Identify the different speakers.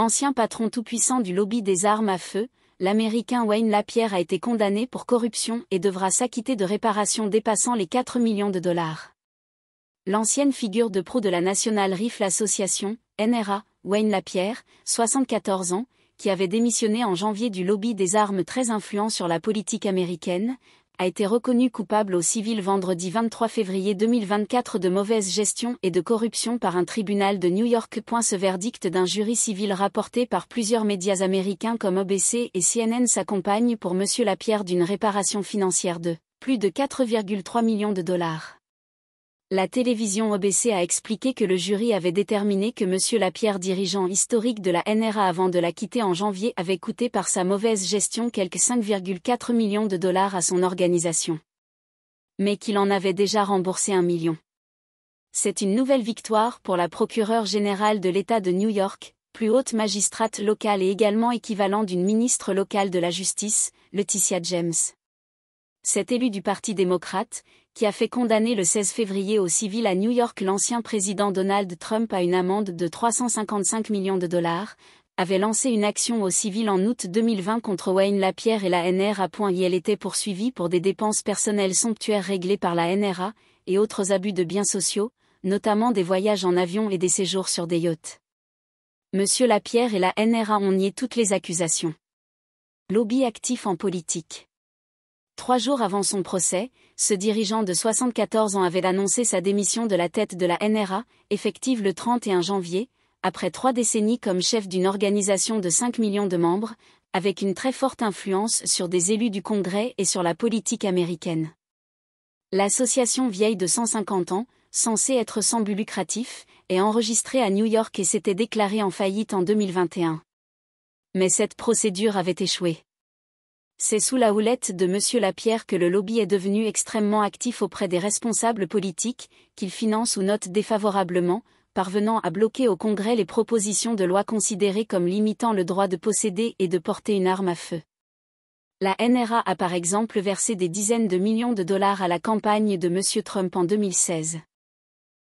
Speaker 1: Ancien patron tout-puissant du lobby des armes à feu, l'Américain Wayne Lapierre a été condamné pour corruption et devra s'acquitter de réparations dépassant les 4 millions de dollars. L'ancienne figure de proue de la National Rifle Association, NRA, Wayne Lapierre, 74 ans, qui avait démissionné en janvier du lobby des armes très influent sur la politique américaine, a été reconnu coupable au civil vendredi 23 février 2024 de mauvaise gestion et de corruption par un tribunal de New York. Ce verdict d'un jury civil rapporté par plusieurs médias américains comme ABC et CNN s'accompagne pour M. Lapierre d'une réparation financière de plus de 4,3 millions de dollars la télévision OBC a expliqué que le jury avait déterminé que M. Lapierre, dirigeant historique de la NRA avant de la quitter en janvier, avait coûté par sa mauvaise gestion quelque 5,4 millions de dollars à son organisation. Mais qu'il en avait déjà remboursé un million. C'est une nouvelle victoire pour la procureure générale de l'État de New York, plus haute magistrate locale et également équivalent d'une ministre locale de la Justice, Laetitia James cet élu du Parti démocrate, qui a fait condamner le 16 février au civil à New York l'ancien président Donald Trump à une amende de 355 millions de dollars, avait lancé une action au civil en août 2020 contre Wayne Lapierre et la NRA. Il elle était poursuivie pour des dépenses personnelles somptuaires réglées par la NRA et autres abus de biens sociaux, notamment des voyages en avion et des séjours sur des yachts. Monsieur Lapierre et la NRA ont nié toutes les accusations. Lobby actif en politique. Trois jours avant son procès, ce dirigeant de 74 ans avait annoncé sa démission de la tête de la NRA, effective le 31 janvier, après trois décennies comme chef d'une organisation de 5 millions de membres, avec une très forte influence sur des élus du Congrès et sur la politique américaine. L'association vieille de 150 ans, censée être sans but lucratif, est enregistrée à New York et s'était déclarée en faillite en 2021. Mais cette procédure avait échoué. C'est sous la houlette de M. Lapierre que le lobby est devenu extrêmement actif auprès des responsables politiques, qu'il finance ou note défavorablement, parvenant à bloquer au Congrès les propositions de loi considérées comme limitant le droit de posséder et de porter une arme à feu. La NRA a par exemple versé des dizaines de millions de dollars à la campagne de M. Trump en 2016.